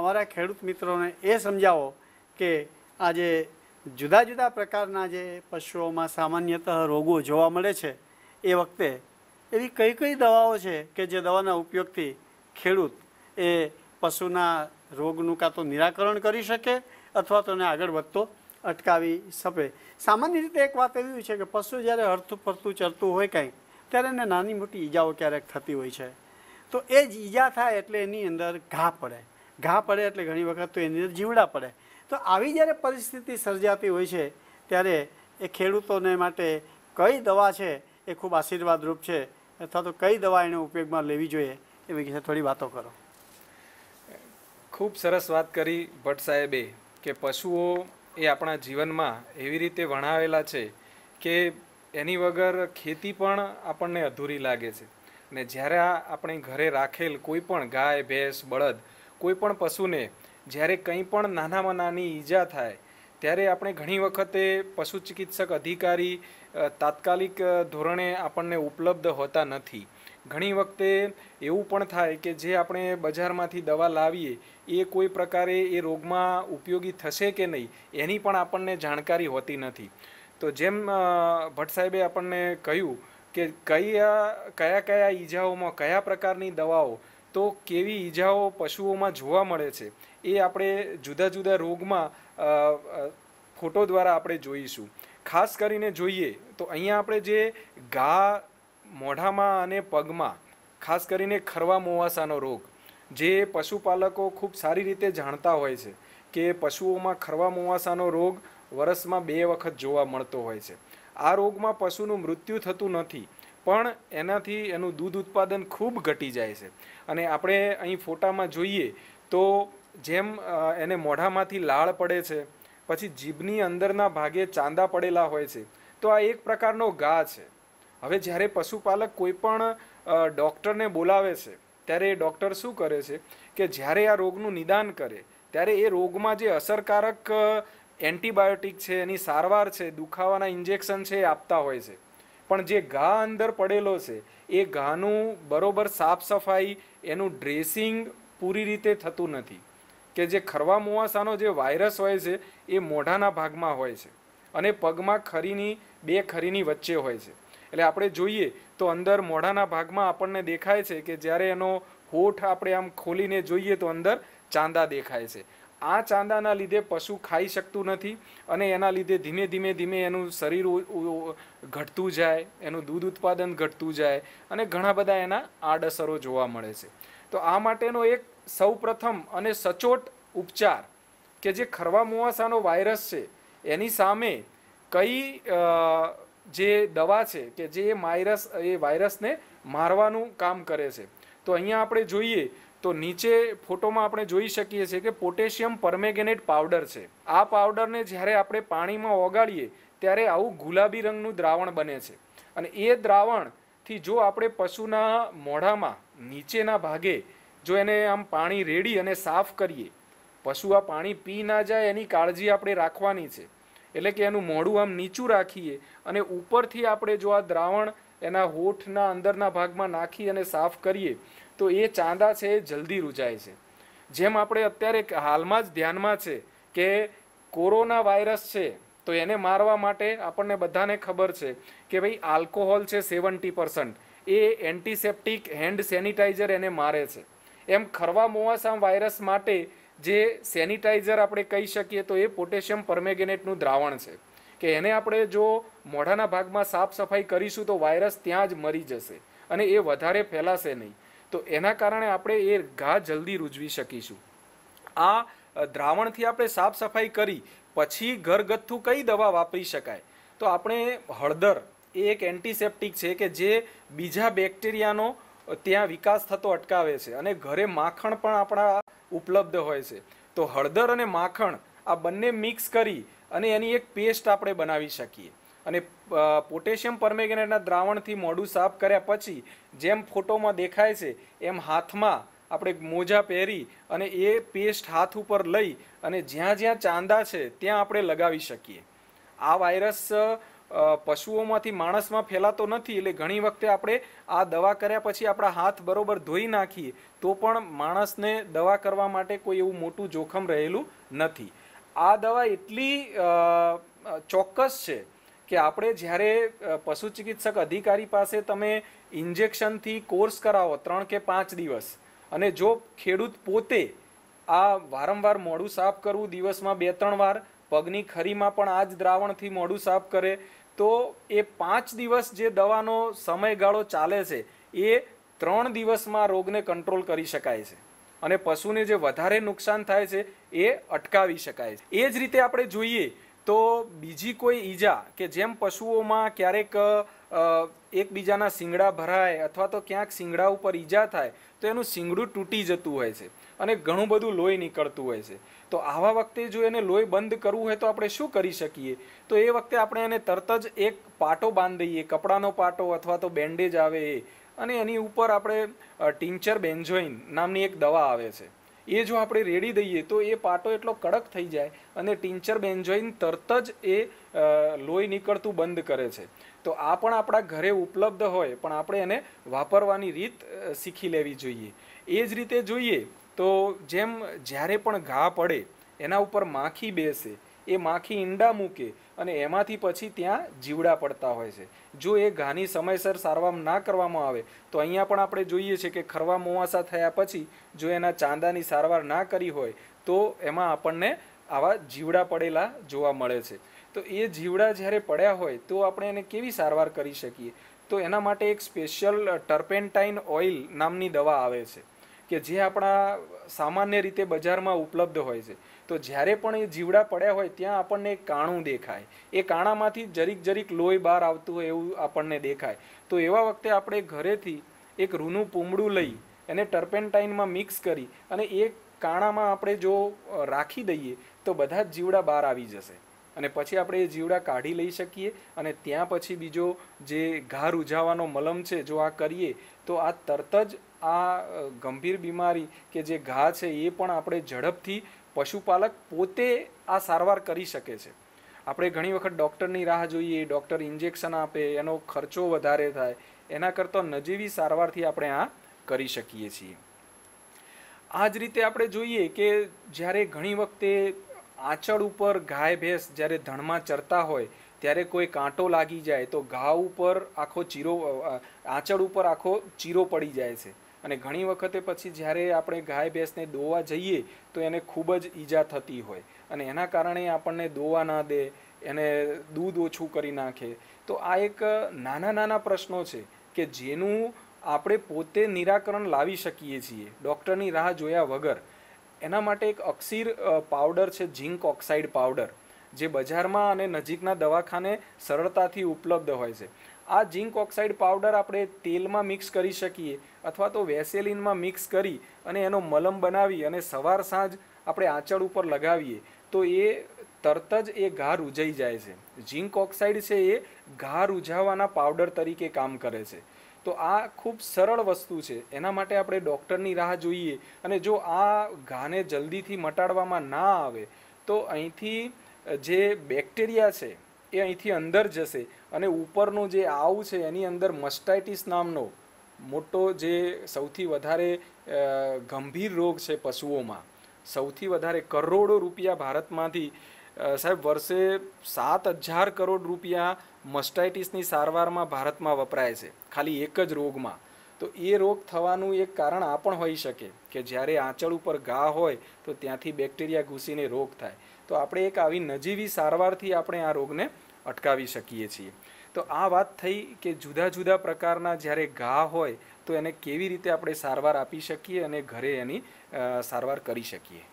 અમારા ખેડૂત મિત્રોને એ સમજાવો કે આજે જુદા જુદા પ્રકારના જે પશુઓમાં સામાન્યતઃ રોગો જોવા મળે છે એ વખતે એવી કઈ કઈ દવાઓ છે કે જે દવાના ઉપયોગથી ખેડૂત એ પશુના રોગનું કાં તો નિરાકરણ કરી શકે અથવા તો એને આગળ વધતો અટકાવી શકે સામાન્ય રીતે એક વાત એવી છે કે પશુ જ્યારે હરતું ફરતું ચરતું હોય કંઈક ત્યારે એને નાની મોટી ઈજાઓ ક્યારેક થતી હોય છે તો એ જ ઈજા થાય એટલે એની અંદર ઘા પડે ઘા પડે એટલે ઘણી વખત તો એની અંદર જીવડા પડે તો આવી જ્યારે પરિસ્થિતિ સર્જાતી હોય છે ત્યારે એ ખેડૂતોને માટે કઈ દવા છે એ ખૂબ આશીર્વાદરૂપ છે અથવા તો કઈ દવા એને ઉપયોગમાં લેવી જોઈએ એ વિશે થોડી વાતો કરો ખૂબ સરસ વાત કરી ભટ્ટ સાહેબે કે પશુઓ એ આપણા જીવનમાં એવી રીતે વણાવેલા છે કે એની વગર ખેતી પણ આપણને અધૂરી લાગે છે ને જ્યારે આપણે ઘરે રાખેલ કોઈ પણ ગાય ભેંસ બળદ કોઈપણ પશુને જ્યારે કંઈ પણ નાનામાં નાની ઈજા થાય ત્યારે આપણે ઘણી વખતે પશુ ચિકિત્સક અધિકારી તાત્કાલિક ધોરણે આપણને ઉપલબ્ધ હોતા નથી ઘણી વખતે એવું પણ થાય કે જે આપણે બજારમાંથી દવા લાવીએ એ કોઈ પ્રકારે એ રોગમાં ઉપયોગી થશે કે નહીં એની પણ આપણને જાણકારી હોતી નથી તો જેમ ભટ્ટ સાહેબે આપણને કહ્યું કે કયા કયા કયા ઈજાઓમાં કયા પ્રકારની દવાઓ તો કેવી ઈજાઓ પશુઓમાં જોવા મળે છે એ આપણે જુદા જુદા રોગમાં ફોટો દ્વારા આપણે જોઈશું ખાસ કરીને જોઈએ તો અહીંયા આપણે જે ઘા મોઢામાં અને પગમાં ખાસ કરીને ખરવા મોવાસાનો રોગ જે પશુપાલકો ખૂબ સારી રીતે જાણતા હોય છે કે પશુઓમાં ખરવા મોવાસાનો રોગ વરસમાં બે વખત જોવા મળતો હોય છે આ રોગમાં પશુનું મૃત્યુ થતું નથી પણ એનાથી એનું દૂધ ઉત્પાદન ખૂબ ઘટી જાય છે અને આપણે અહીં ફોટામાં જોઈએ તો જેમ એને મોઢામાંથી લાળ પડે છે પછી જીભની અંદરના ભાગે ચાંદા પડેલા હોય છે તો આ એક પ્રકારનો ગા છે હવે જ્યારે પશુપાલક કોઈપણ ડૉક્ટરને બોલાવે છે ત્યારે એ ડૉક્ટર શું કરે છે કે જ્યારે આ રોગનું નિદાન કરે ત્યારે એ રોગમાં જે અસરકારક એન્ટીબાયોટિક છે એની સારવાર છે દુખાવાના ઇન્જેક્શન છે એ આપતા હોય છે પણ જે ઘા અંદર પડેલો છે એ ઘાનું બરોબર સાફ સફાઈ એનું ડ્રેસિંગ પૂરી રીતે થતું નથી કે જે ખરવા મુવાસાનો જે વાયરસ હોય છે એ મોઢાના ભાગમાં હોય છે અને પગમાં ખરીની બે ખરીની વચ્ચે હોય છે એટલે આપણે જોઈએ તો અંદર મોઢાના ભાગમાં આપણને દેખાય છે કે જ્યારે એનો હોઠ આપણે આમ ખોલીને જોઈએ તો અંદર ચાંદા દેખાય છે આ ચાંદાના લીધે પશુ ખાઈ શકતું નથી અને એના લીધે ધીમે ધીમે ધીમે એનું શરીર ઘટતું જાય એનું દૂધ ઉત્પાદન ઘટતું જાય અને ઘણા બધા એના આડઅસરો જોવા મળે છે તો આ માટેનો એક સૌપ્રથમ અને સચોટ ઉપચાર કે જે ખરવા મુવાસાનો વાયરસ છે એની સામે કઈ જે દવા છે કે જે વાયરસ એ વાયરસને મારવાનું કામ કરે છે તો અહીંયા આપણે જોઈએ તો નીચે ફોટોમાં આપણે જોઈ શકીએ છીએ કે પોટેશિયમ પરમેગેનેટ પાવડર છે આ પાવડરને જ્યારે આપણે પાણીમાં ઓગાળીએ ત્યારે આવું ગુલાબી રંગનું દ્રાવણ બને છે અને એ દ્રાવણથી જો આપણે પશુના મોઢામાં નીચેના ભાગે જો એને આમ પાણી રેડી અને સાફ કરીએ પશુ આ પાણી પી ના જાય એની કાળજી આપણે રાખવાની છે એટલે કે એનું મોઢું આમ નીચું રાખીએ અને ઉપરથી આપણે જો આ દ્રાવણ એના હોઠના અંદરના ભાગમાં નાખી અને સાફ કરીએ તો એ ચાંદા છે એ જલ્દી રૂજાય છે જેમ આપણે અત્યારે હાલમાં જ ધ્યાનમાં છે કે કોરોના વાયરસ છે તો એને મારવા માટે આપણને બધાને ખબર છે કે ભાઈ આલ્કોહોલ છે સેવન્ટી પર્સન્ટ એ એન્ટીસેપ્ટિક હેન્ડ સેનિટાઈઝર એને મારે છે એમ ખરવા મોવાસામ વાયરસ માટે જે સેનિટાઈઝર આપણે કહી શકીએ તો એ પોટેશિયમ પરમેગેનેટનું દ્રાવણ છે કે એને આપણે જો મોઢાના ભાગમાં સાફ સફાઈ કરીશું તો વાયરસ ત્યાં જ મરી જશે અને એ વધારે ફેલાશે નહીં તો એના કારણે આપણે એ ઘા જલ્દી રૂજવી શકીશું આ દ્રાવણથી આપણે સાફ સફાઈ કરી પછી ઘરગથ્થુ કઈ દવા વાપરી શકાય તો આપણે હળદર એ એક એન્ટિસેપ્ટિક છે કે જે બીજા બેક્ટેરિયાનો ત્યાં વિકાસ થતો અટકાવે છે અને ઘરે માખણ પણ આપણા ઉપલબ્ધ હોય છે તો હળદર અને માખણ આ બંને મિક્સ કરી અને એની એક પેસ્ટ આપણે બનાવી શકીએ અને પોટેશિયમ પરમેંગેનેટના દ્રાવણથી મોઢું સાફ કર્યા પછી જેમ ફોટોમાં દેખાય છે એમ હાથમાં આપણે મોજા પહેરી અને એ પેસ્ટ હાથ ઉપર લઈ અને જ્યાં જ્યાં ચાંદા છે ત્યાં આપણે લગાવી શકીએ આ વાયરસ પશુઓમાંથી માણસમાં ફેલાતો નથી એટલે ઘણી વખતે આપણે આ દવા કર્યા પછી આપણા હાથ બરોબર ધોઈ નાખીએ તો પણ માણસને દવા કરવા માટે કોઈ એવું મોટું જોખમ રહેલું નથી આ દવા એટલી ચોક્કસ છે કે આપણે જ્યારે પશુ ચિકિત્સક અધિકારી પાસે તમે ઇન્જેક્શનથી કોર્સ કરાવો ત્રણ કે પાંચ દિવસ અને જો ખેડૂત પોતે આ વારંવાર મોડું સાફ કરવું દિવસમાં બે ત્રણ વાર પગની ખરીમાં પણ આ જ દ્રાવણથી મોડું સાફ કરે તો એ પાંચ દિવસ જે દવાનો સમયગાળો ચાલે છે એ ત્રણ દિવસમાં રોગને કંટ્રોલ કરી શકાય છે અને પશુને જે વધારે નુકસાન થાય છે એ અટકાવી શકાય છે એ જ રીતે આપણે જોઈએ તો બીજી કોઈ ઈજા કે જેમ પશુઓમાં ક્યારેક એકબીજાના શિંગડા ભરાય અથવા તો ક્યાંક શિંગડા ઉપર ઈજા થાય તો એનું શિંગડું તૂટી જતું હોય છે અને ઘણું બધું લોહી નીકળતું હોય છે તો આવા વખતે જો એને લોહી બંધ કરવું હોય તો આપણે શું કરી શકીએ તો એ વખતે આપણે એને તરત જ એક પાટો બાંધ દઈએ કપડાનો પાટો અથવા તો બેન્ડેજ આવે એ અને એની ઉપર આપણે ટિંચર બેન્જોઇન નામની એક દવા આવે છે એ જો આપણે રેડી દઈએ તો એ પાટો એટલો કડક થઈ જાય અને ટિંચર બેન્જોઇન તરત જ એ લોહી નીકળતું બંધ કરે છે તો આ પણ આપણા ઘરે ઉપલબ્ધ હોય પણ આપણે એને વાપરવાની રીત શીખી લેવી જોઈએ એ જ રીતે જોઈએ તો જેમ જ્યારે પણ ઘા પડે એના ઉપર માખી બેસે એ માખી ઈંડા મૂકે અને એમાંથી પછી ત્યાં જીવડા પડતા હોય છે જો એ ઘાની સમયસર સારવાર ના કરવામાં આવે તો અહીંયા પણ આપણે જોઈએ છે કે ખરવા મોવાસા થયા પછી જો એના ચાંદાની સારવાર ના કરી હોય તો એમાં આપણને આવા જીવડા પડેલા જોવા મળે છે તો એ જીવડા જ્યારે પડ્યા હોય તો આપણે એને કેવી સારવાર કરી શકીએ તો એના માટે એક સ્પેશિયલ ટર્પેન્ટાઇન ઓઇલ નામની દવા આવે છે કે જે આપણા સામાન્ય રીતે બજારમાં ઉપલબ્ધ હોય છે તો જ્યારે પણ એ જીવડા પડ્યા હોય ત્યાં આપણને કાણું દેખાય એ કાણામાંથી જરીક જરીક લોહી બહાર આવતું હોય એવું આપણને દેખાય તો એવા વખતે આપણે ઘરેથી એક રૂનું પૂમડું લઈ એને ટર્પેન્ટાઇનમાં મિક્સ કરી અને એ કાણામાં આપણે જો રાખી દઈએ તો બધા જ જીવડા બહાર આવી જશે અને પછી આપણે એ જીવડા કાઢી લઈ શકીએ અને ત્યાં પછી બીજો જે ઘા રૂઝાવાનો મલમ છે જો આ કરીએ તો આ તરત જ આ ગંભીર બીમારી કે જે ઘા છે એ પણ આપણે ઝડપથી પશુપાલક પોતે આ સારવાર કરી શકે છે આપણે ઘણી વખત ડૉક્ટરની રાહ જોઈએ ડૉક્ટર ઇન્જેક્શન આપે એનો ખર્ચો વધારે થાય એના કરતાં નજીવી સારવારથી આપણે આ કરી શકીએ છીએ આ જ રીતે આપણે જોઈએ કે જ્યારે ઘણી વખતે આંચળ ઉપર ગાય ભેંસ જ્યારે ધણમાં ચરતા હોય ત્યારે કોઈ કાંટો લાગી જાય તો ઘા ઉપર આખો ચીરો આંચળ ઉપર આખો ચીરો પડી જાય છે અને ઘણી વખતે પછી જ્યારે આપણે ગાય ભેંસને દોવા જઈએ તો એને ખૂબ જ ઈજા થતી હોય અને એના કારણે આપણને દોવા ના દે એને દૂધ ઓછું કરી નાખે તો આ એક નાના નાના પ્રશ્નો છે કે જેનું આપણે પોતે નિરાકરણ લાવી શકીએ છીએ ડૉક્ટરની રાહ જોયા વગર એના માટે એક અક્ષીર પાવડર છે ઝિંક ઓક્સાઇડ પાવડર જે બજારમાં અને નજીકના દવાખાને સરળતાથી ઉપલબ્ધ હોય છે આ ઝીંક ઓક્સાઇડ પાવડર આપણે તેલમાં મિક્સ કરી શકીએ અથવા તો વેસેલિનમાં મિક્સ કરી અને એનો મલમ બનાવી અને સવાર સાંજ આપણે આંચળ ઉપર લગાવીએ તો એ તરત જ એ ઘા રૂજાઈ જાય છે ઝીંક ઓક્સાઇડ છે એ ઘા રૂજાવાના પાવડર તરીકે કામ કરે છે તો આ ખૂબ સરળ વસ્તુ છે એના માટે આપણે ડૉક્ટરની રાહ જોઈએ અને જો આ ઘાને જલ્દીથી મટાડવામાં ના આવે તો અહીંથી જે બેક્ટેરિયા છે એ અહીંથી અંદર જશે અને ઉપરનું જે આવું છે એની અંદર મસ્ટાઇટિસ નામનો મોટો જે સૌથી વધારે ગંભીર રોગ છે પશુઓમાં સૌથી વધારે કરોડો રૂપિયા ભારતમાંથી સાહેબ વર્ષે સાત હજાર કરોડ રૂપિયા મસ્ટાઇટિસની સારવારમાં ભારતમાં વપરાય છે ખાલી એક જ રોગમાં તો એ રોગ થવાનું એક કારણ આ પણ હોઈ શકે કે જ્યારે આંચળ ઉપર ઘા હોય તો ત્યાંથી બેક્ટેરિયા ઘૂસીને રોગ થાય તો આપણે એક આવી નજીવી સારવારથી આપણે આ રોગને અટકાવી શકીએ છીએ તો આ વાત થઈ કે જુદા જુદા પ્રકારના જ્યારે ઘા હોય તો એને કેવી રીતે આપણે સારવાર આપી શકીએ અને ઘરે એની સારવાર કરી શકીએ